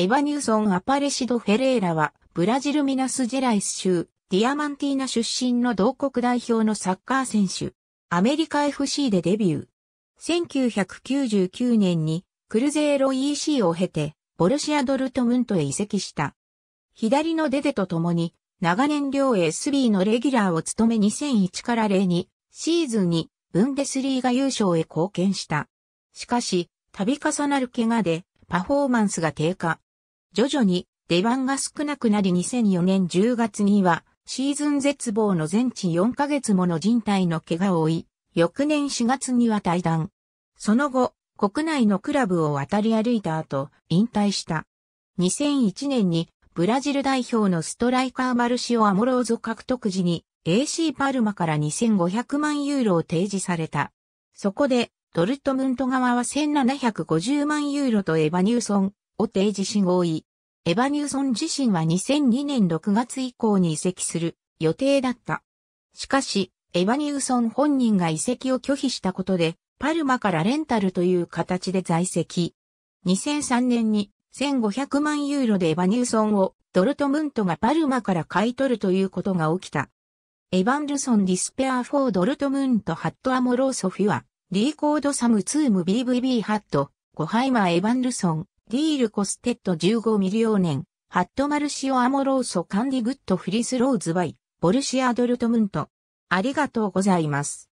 エヴァニューソン・アパレシド・フェレーラは、ブラジルミナスジェライス州、ディアマンティーナ出身の同国代表のサッカー選手。アメリカ FC でデビュー。1999年に、クルゼーロ EC を経て、ボルシア・ドルトムントへ移籍した。左のデデと共に、長年両 SB のレギュラーを務め2001から02シーズンに、ブンデスリーガ優勝へ貢献した。しかし、度重なる怪我で、パフォーマンスが低下。徐々に出番が少なくなり2004年10月にはシーズン絶望の全治4ヶ月もの人体の怪我を負い、翌年4月には退団。その後、国内のクラブを渡り歩いた後、引退した。2001年にブラジル代表のストライカーマルシオ・アモローズ獲得時に AC パルマから2500万ユーロを提示された。そこで、ドルトムント側は1750万ユーロとエヴァニューソン、を提示し合意。エヴァニューソン自身は2002年6月以降に移籍する予定だった。しかし、エヴァニューソン本人が移籍を拒否したことで、パルマからレンタルという形で在籍。2003年に1500万ユーロでエヴァニューソンをドルトムントがパルマから買い取るということが起きた。エヴァンルソン・ディスペア・フォー・ドルトムント・ハット・アモロー・ソフィア、リーコード・サム・ツーム・ BVB・ ハット、ゴハイマー・エヴァンルソン、ディール・コステッド15ミリオ年、ハットマルシオ・アモローソ・カンディ・グッド・フリス・ローズ・バイ、ボルシア・ドルトムント。ありがとうございます。